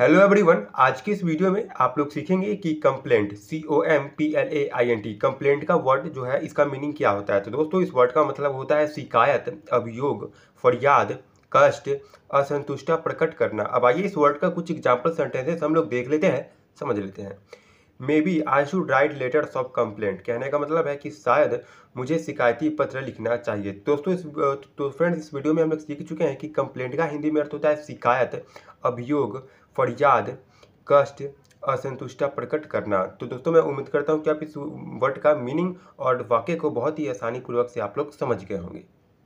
hello everyone आज की इस वीडियो में आप लोग सीखेंगे कि complaint C O M P L A I N T complaint का वर्ड जो है इसका मीनिंग क्या होता है तो दोस्तों इस वर्ड का मतलब होता है शिकायत अभियोग फरियाद कष्ट असंतुष्टा प्रकट करना अब आइए इस वर्ड का कुछ एग्जाम्पल सेंटेंसेस हम लोग देख लेते हैं समझ लेते हैं maybe I should write letters of complaint कहने का मतलब है कि शायद मुझे शिकायती पत्र लिखना चाहिए दोस्तों इस तो फ्रेंड्स इस वीडियो में हम लोग सीख चुके हैं कि कंप्लेंट का हिंदी में अर्थ होता है शिकायत अभियोग फरियाद कष्ट असंतुष्टा प्रकट करना तो दोस्तों मैं उम्मीद करता हूँ कि आप इस वर्ड का मीनिंग और वाक्य को बहुत ही आसानी पूर्वक से आप लोग समझ गए होंगे